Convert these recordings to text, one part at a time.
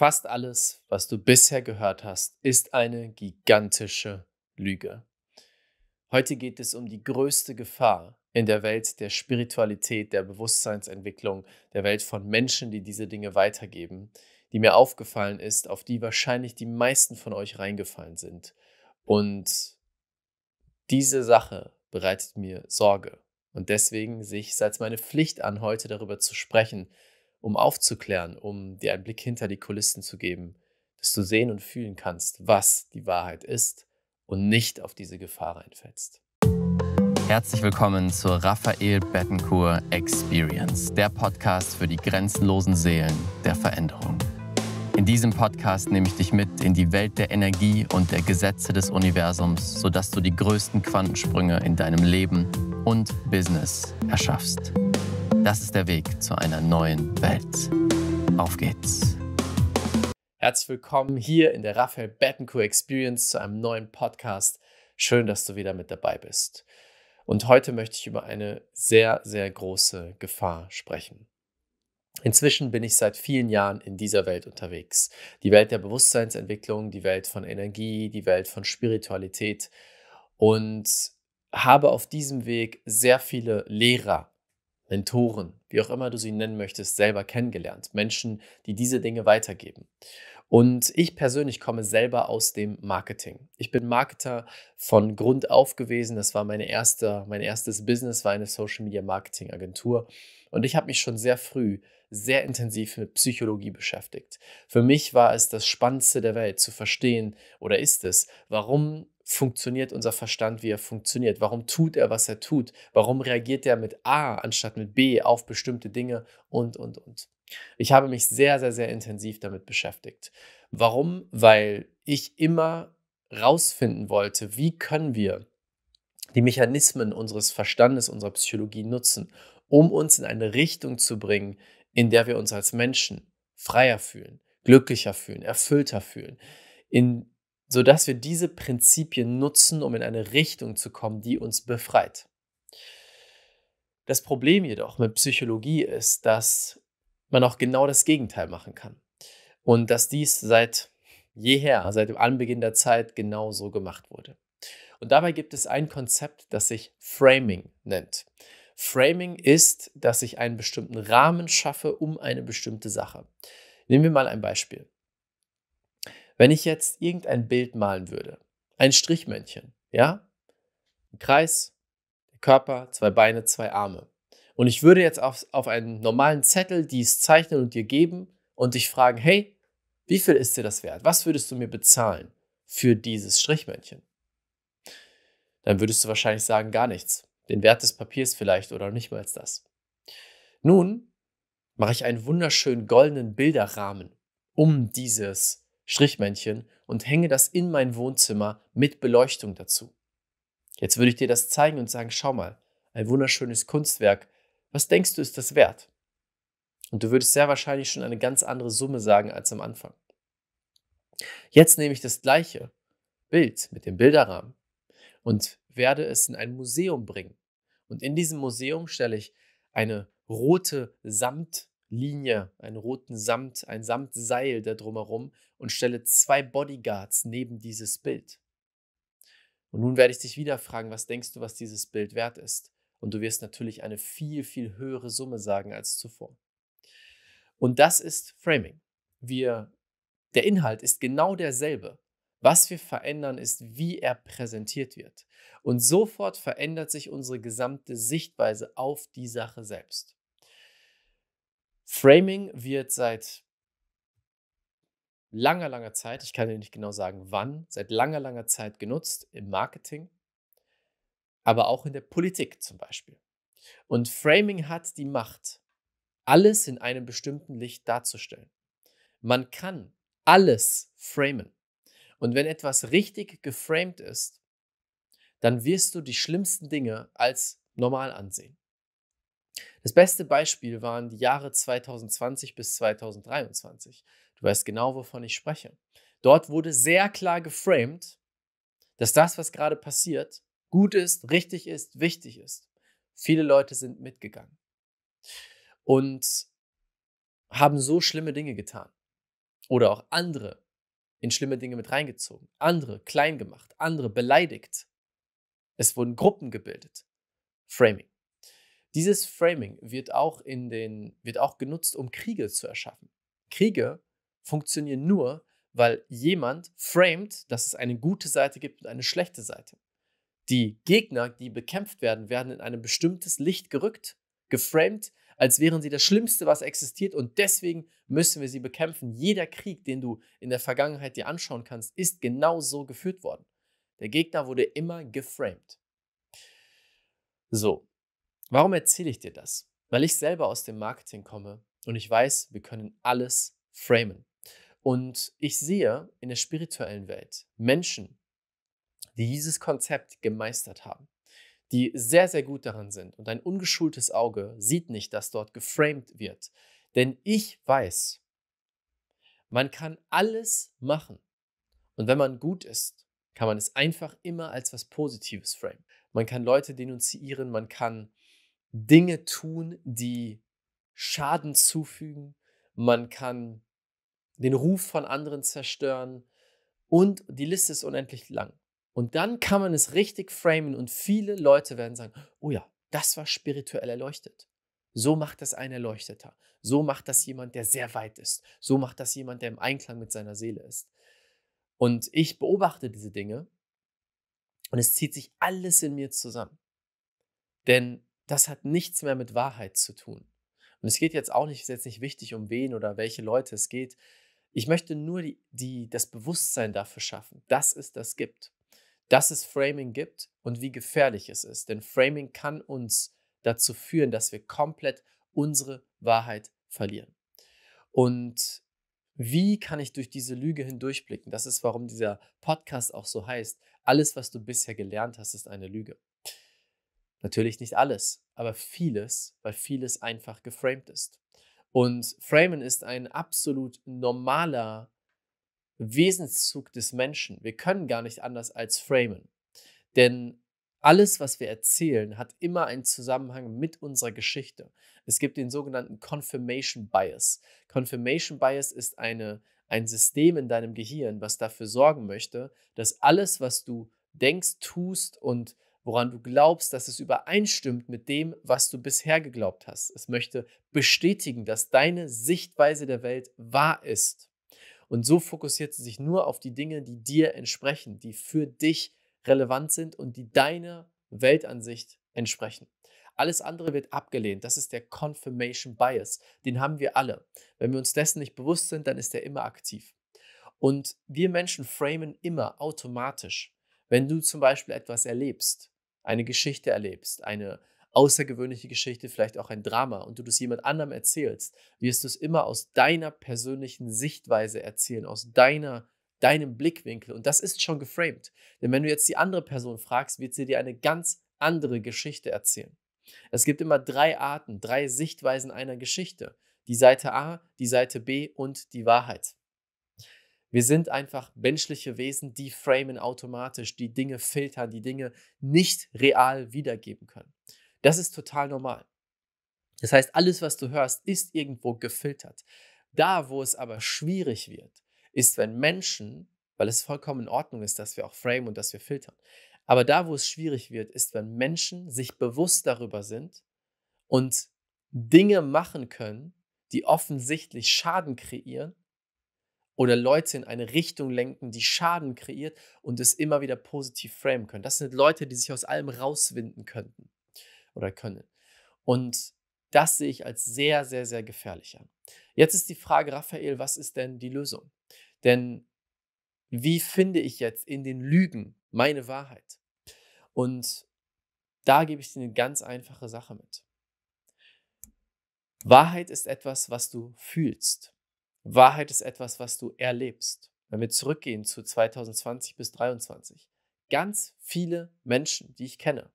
Fast alles, was du bisher gehört hast, ist eine gigantische Lüge. Heute geht es um die größte Gefahr in der Welt der Spiritualität, der Bewusstseinsentwicklung, der Welt von Menschen, die diese Dinge weitergeben, die mir aufgefallen ist, auf die wahrscheinlich die meisten von euch reingefallen sind. Und diese Sache bereitet mir Sorge. Und deswegen sehe ich es als meine Pflicht an, heute darüber zu sprechen, um aufzuklären, um dir einen Blick hinter die Kulissen zu geben, dass du sehen und fühlen kannst, was die Wahrheit ist und nicht auf diese Gefahr reinfällst. Herzlich willkommen zur Raphael Bettencourt Experience, der Podcast für die grenzenlosen Seelen der Veränderung. In diesem Podcast nehme ich dich mit in die Welt der Energie und der Gesetze des Universums, sodass du die größten Quantensprünge in deinem Leben und Business erschaffst. Das ist der Weg zu einer neuen Welt. Auf geht's. Herzlich willkommen hier in der Raphael Bettencourt Experience zu einem neuen Podcast. Schön, dass du wieder mit dabei bist. Und heute möchte ich über eine sehr, sehr große Gefahr sprechen. Inzwischen bin ich seit vielen Jahren in dieser Welt unterwegs. Die Welt der Bewusstseinsentwicklung, die Welt von Energie, die Welt von Spiritualität und habe auf diesem Weg sehr viele Lehrer Mentoren, wie auch immer du sie nennen möchtest, selber kennengelernt. Menschen, die diese Dinge weitergeben. Und ich persönlich komme selber aus dem Marketing. Ich bin Marketer von Grund auf gewesen. Das war meine erste, mein erstes Business, war eine Social Media Marketing Agentur. Und ich habe mich schon sehr früh sehr intensiv mit Psychologie beschäftigt. Für mich war es das Spannendste der Welt zu verstehen, oder ist es, warum funktioniert unser Verstand, wie er funktioniert? Warum tut er, was er tut? Warum reagiert er mit A anstatt mit B auf bestimmte Dinge und, und, und? Ich habe mich sehr, sehr, sehr intensiv damit beschäftigt. Warum? Weil ich immer rausfinden wollte, wie können wir die Mechanismen unseres Verstandes, unserer Psychologie nutzen, um uns in eine Richtung zu bringen, in der wir uns als Menschen freier fühlen, glücklicher fühlen, erfüllter fühlen, in sodass wir diese Prinzipien nutzen, um in eine Richtung zu kommen, die uns befreit. Das Problem jedoch mit Psychologie ist, dass man auch genau das Gegenteil machen kann. Und dass dies seit jeher, seit dem Anbeginn der Zeit genau so gemacht wurde. Und dabei gibt es ein Konzept, das sich Framing nennt. Framing ist, dass ich einen bestimmten Rahmen schaffe um eine bestimmte Sache. Nehmen wir mal ein Beispiel. Wenn ich jetzt irgendein Bild malen würde, ein Strichmännchen, ja? Ein Kreis, Körper, zwei Beine, zwei Arme. Und ich würde jetzt auf, auf einen normalen Zettel dies zeichnen und dir geben und dich fragen, hey, wie viel ist dir das wert? Was würdest du mir bezahlen für dieses Strichmännchen? Dann würdest du wahrscheinlich sagen, gar nichts. Den Wert des Papiers vielleicht oder nicht mal als das. Nun mache ich einen wunderschönen goldenen Bilderrahmen um dieses Strichmännchen und hänge das in mein Wohnzimmer mit Beleuchtung dazu. Jetzt würde ich dir das zeigen und sagen, schau mal, ein wunderschönes Kunstwerk, was denkst du ist das wert? Und du würdest sehr wahrscheinlich schon eine ganz andere Summe sagen als am Anfang. Jetzt nehme ich das gleiche Bild mit dem Bilderrahmen und werde es in ein Museum bringen. Und in diesem Museum stelle ich eine rote Samt Linie, einen roten Samt, ein Samtseil da drumherum und stelle zwei Bodyguards neben dieses Bild. Und nun werde ich dich wieder fragen, was denkst du, was dieses Bild wert ist? Und du wirst natürlich eine viel, viel höhere Summe sagen als zuvor. Und das ist Framing. Wir, der Inhalt ist genau derselbe. Was wir verändern, ist, wie er präsentiert wird. Und sofort verändert sich unsere gesamte Sichtweise auf die Sache selbst. Framing wird seit langer, langer Zeit, ich kann dir nicht genau sagen wann, seit langer, langer Zeit genutzt im Marketing, aber auch in der Politik zum Beispiel. Und Framing hat die Macht, alles in einem bestimmten Licht darzustellen. Man kann alles framen. Und wenn etwas richtig geframed ist, dann wirst du die schlimmsten Dinge als normal ansehen. Das beste Beispiel waren die Jahre 2020 bis 2023. Du weißt genau, wovon ich spreche. Dort wurde sehr klar geframed, dass das, was gerade passiert, gut ist, richtig ist, wichtig ist. Viele Leute sind mitgegangen und haben so schlimme Dinge getan. Oder auch andere in schlimme Dinge mit reingezogen, andere klein gemacht, andere beleidigt. Es wurden Gruppen gebildet. Framing. Dieses Framing wird auch, in den, wird auch genutzt, um Kriege zu erschaffen. Kriege funktionieren nur, weil jemand framed, dass es eine gute Seite gibt und eine schlechte Seite. Die Gegner, die bekämpft werden, werden in ein bestimmtes Licht gerückt, geframed, als wären sie das Schlimmste, was existiert und deswegen müssen wir sie bekämpfen. Jeder Krieg, den du in der Vergangenheit dir anschauen kannst, ist genau so geführt worden. Der Gegner wurde immer geframed. So, Warum erzähle ich dir das? Weil ich selber aus dem Marketing komme und ich weiß, wir können alles framen. Und ich sehe in der spirituellen Welt Menschen, die dieses Konzept gemeistert haben, die sehr, sehr gut daran sind. Und ein ungeschultes Auge sieht nicht, dass dort geframed wird. Denn ich weiß, man kann alles machen. Und wenn man gut ist, kann man es einfach immer als was Positives framen. Man kann Leute denunzieren, man kann Dinge tun, die Schaden zufügen. Man kann den Ruf von anderen zerstören. Und die Liste ist unendlich lang. Und dann kann man es richtig framen und viele Leute werden sagen, oh ja, das war spirituell erleuchtet. So macht das ein Erleuchteter. So macht das jemand, der sehr weit ist. So macht das jemand, der im Einklang mit seiner Seele ist. Und ich beobachte diese Dinge und es zieht sich alles in mir zusammen. Denn das hat nichts mehr mit Wahrheit zu tun. Und es geht jetzt auch nicht, ist jetzt nicht wichtig, um wen oder welche Leute es geht. Ich möchte nur die, die, das Bewusstsein dafür schaffen, dass es das gibt, dass es Framing gibt und wie gefährlich es ist. Denn Framing kann uns dazu führen, dass wir komplett unsere Wahrheit verlieren. Und wie kann ich durch diese Lüge hindurchblicken? Das ist, warum dieser Podcast auch so heißt. Alles, was du bisher gelernt hast, ist eine Lüge. Natürlich nicht alles, aber vieles, weil vieles einfach geframed ist. Und Framen ist ein absolut normaler Wesenszug des Menschen. Wir können gar nicht anders als framen. Denn alles, was wir erzählen, hat immer einen Zusammenhang mit unserer Geschichte. Es gibt den sogenannten Confirmation Bias. Confirmation Bias ist eine, ein System in deinem Gehirn, was dafür sorgen möchte, dass alles, was du denkst, tust und woran du glaubst, dass es übereinstimmt mit dem, was du bisher geglaubt hast. Es möchte bestätigen, dass deine Sichtweise der Welt wahr ist. Und so fokussiert sie sich nur auf die Dinge, die dir entsprechen, die für dich relevant sind und die deiner Weltansicht entsprechen. Alles andere wird abgelehnt. Das ist der Confirmation Bias. Den haben wir alle. Wenn wir uns dessen nicht bewusst sind, dann ist er immer aktiv. Und wir Menschen framen immer automatisch. Wenn du zum Beispiel etwas erlebst, eine Geschichte erlebst, eine außergewöhnliche Geschichte, vielleicht auch ein Drama und du das jemand anderem erzählst, wirst du es immer aus deiner persönlichen Sichtweise erzählen, aus deiner deinem Blickwinkel und das ist schon geframed. Denn wenn du jetzt die andere Person fragst, wird sie dir eine ganz andere Geschichte erzählen. Es gibt immer drei Arten, drei Sichtweisen einer Geschichte. Die Seite A, die Seite B und die Wahrheit. Wir sind einfach menschliche Wesen, die framen automatisch, die Dinge filtern, die Dinge nicht real wiedergeben können. Das ist total normal. Das heißt, alles, was du hörst, ist irgendwo gefiltert. Da, wo es aber schwierig wird, ist, wenn Menschen, weil es vollkommen in Ordnung ist, dass wir auch framen und dass wir filtern, aber da, wo es schwierig wird, ist, wenn Menschen sich bewusst darüber sind und Dinge machen können, die offensichtlich Schaden kreieren oder Leute in eine Richtung lenken, die Schaden kreiert und es immer wieder positiv framen können. Das sind Leute, die sich aus allem rauswinden könnten oder können. Und das sehe ich als sehr, sehr, sehr gefährlich an. Jetzt ist die Frage, Raphael, was ist denn die Lösung? Denn wie finde ich jetzt in den Lügen meine Wahrheit? Und da gebe ich dir eine ganz einfache Sache mit. Wahrheit ist etwas, was du fühlst. Wahrheit ist etwas, was du erlebst. Wenn wir zurückgehen zu 2020 bis 2023, ganz viele Menschen, die ich kenne,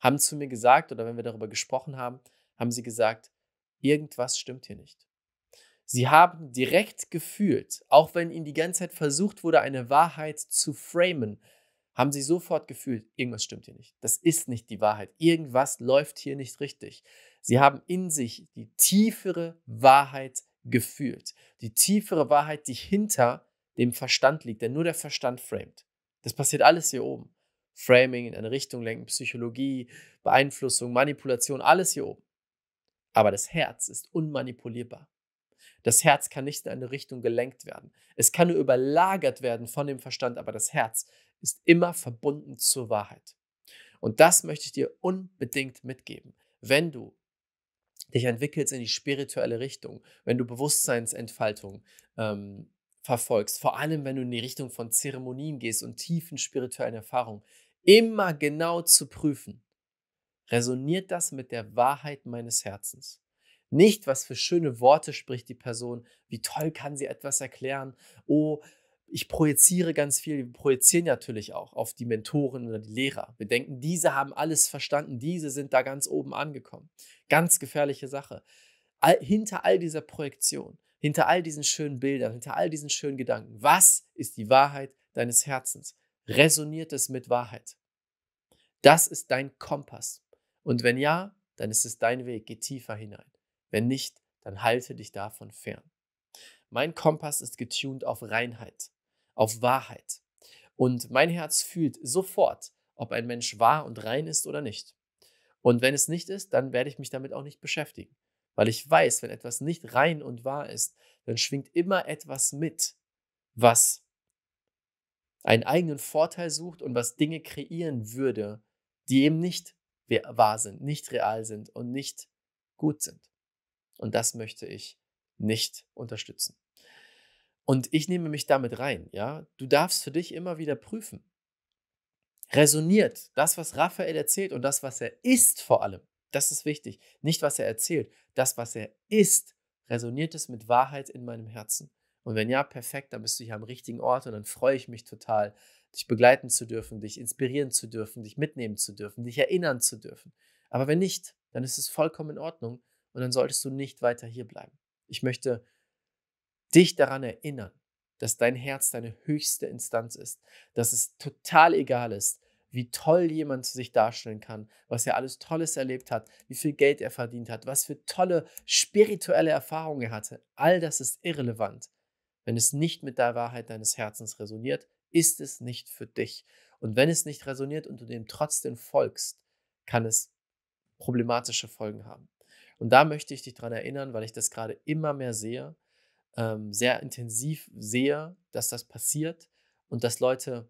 haben zu mir gesagt oder wenn wir darüber gesprochen haben, haben sie gesagt, irgendwas stimmt hier nicht. Sie haben direkt gefühlt, auch wenn ihnen die ganze Zeit versucht wurde, eine Wahrheit zu framen, haben sie sofort gefühlt, irgendwas stimmt hier nicht. Das ist nicht die Wahrheit. Irgendwas läuft hier nicht richtig. Sie haben in sich die tiefere Wahrheit gefühlt. Die tiefere Wahrheit, die hinter dem Verstand liegt, denn nur der Verstand framet. Das passiert alles hier oben. Framing in eine Richtung lenken, Psychologie, Beeinflussung, Manipulation, alles hier oben. Aber das Herz ist unmanipulierbar. Das Herz kann nicht in eine Richtung gelenkt werden. Es kann nur überlagert werden von dem Verstand, aber das Herz ist immer verbunden zur Wahrheit. Und das möchte ich dir unbedingt mitgeben. Wenn du dich entwickelst in die spirituelle Richtung, wenn du Bewusstseinsentfaltung ähm, verfolgst, vor allem wenn du in die Richtung von Zeremonien gehst und tiefen spirituellen Erfahrungen, immer genau zu prüfen, resoniert das mit der Wahrheit meines Herzens. Nicht, was für schöne Worte spricht die Person, wie toll kann sie etwas erklären, oh, ich projiziere ganz viel. Wir projizieren natürlich auch auf die Mentoren oder die Lehrer. Wir denken, diese haben alles verstanden, diese sind da ganz oben angekommen. Ganz gefährliche Sache. All, hinter all dieser Projektion, hinter all diesen schönen Bildern, hinter all diesen schönen Gedanken, was ist die Wahrheit deines Herzens? Resoniert es mit Wahrheit? Das ist dein Kompass. Und wenn ja, dann ist es dein Weg, geh tiefer hinein. Wenn nicht, dann halte dich davon fern. Mein Kompass ist getuned auf Reinheit auf Wahrheit. Und mein Herz fühlt sofort, ob ein Mensch wahr und rein ist oder nicht. Und wenn es nicht ist, dann werde ich mich damit auch nicht beschäftigen. Weil ich weiß, wenn etwas nicht rein und wahr ist, dann schwingt immer etwas mit, was einen eigenen Vorteil sucht und was Dinge kreieren würde, die eben nicht wahr sind, nicht real sind und nicht gut sind. Und das möchte ich nicht unterstützen. Und ich nehme mich damit rein, ja. Du darfst für dich immer wieder prüfen. Resoniert das, was Raphael erzählt und das, was er ist vor allem. Das ist wichtig. Nicht, was er erzählt. Das, was er ist, resoniert es mit Wahrheit in meinem Herzen. Und wenn ja, perfekt, dann bist du hier am richtigen Ort und dann freue ich mich total, dich begleiten zu dürfen, dich inspirieren zu dürfen, dich mitnehmen zu dürfen, dich erinnern zu dürfen. Aber wenn nicht, dann ist es vollkommen in Ordnung und dann solltest du nicht weiter hier bleiben. Ich möchte dich daran erinnern, dass dein Herz deine höchste Instanz ist, dass es total egal ist, wie toll jemand sich darstellen kann, was er alles Tolles erlebt hat, wie viel Geld er verdient hat, was für tolle spirituelle Erfahrungen er hatte. All das ist irrelevant. Wenn es nicht mit der Wahrheit deines Herzens resoniert, ist es nicht für dich. Und wenn es nicht resoniert und du dem trotzdem folgst, kann es problematische Folgen haben. Und da möchte ich dich daran erinnern, weil ich das gerade immer mehr sehe, ähm, sehr intensiv sehe, dass das passiert und dass Leute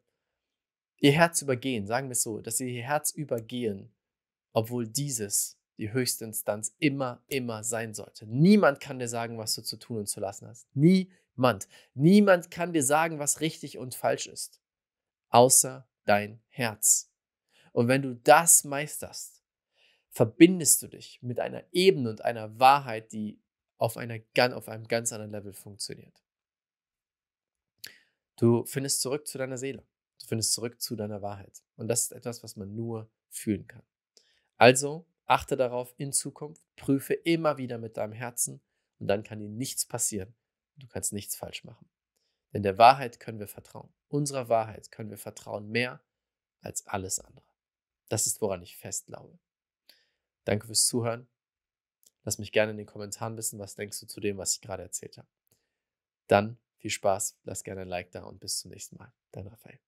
ihr Herz übergehen, sagen wir es so, dass sie ihr Herz übergehen, obwohl dieses die höchste Instanz immer, immer sein sollte. Niemand kann dir sagen, was du zu tun und zu lassen hast. Niemand. Niemand kann dir sagen, was richtig und falsch ist. Außer dein Herz. Und wenn du das meisterst, verbindest du dich mit einer Ebene und einer Wahrheit, die auf, einer, auf einem ganz anderen Level funktioniert. Du findest zurück zu deiner Seele. Du findest zurück zu deiner Wahrheit. Und das ist etwas, was man nur fühlen kann. Also achte darauf in Zukunft, prüfe immer wieder mit deinem Herzen und dann kann dir nichts passieren. Du kannst nichts falsch machen. Denn der Wahrheit können wir vertrauen. Unserer Wahrheit können wir vertrauen mehr als alles andere. Das ist, woran ich fest glaube. Danke fürs Zuhören Lass mich gerne in den Kommentaren wissen, was denkst du zu dem, was ich gerade erzählt habe. Dann viel Spaß, lass gerne ein Like da und bis zum nächsten Mal. Dein Raphael.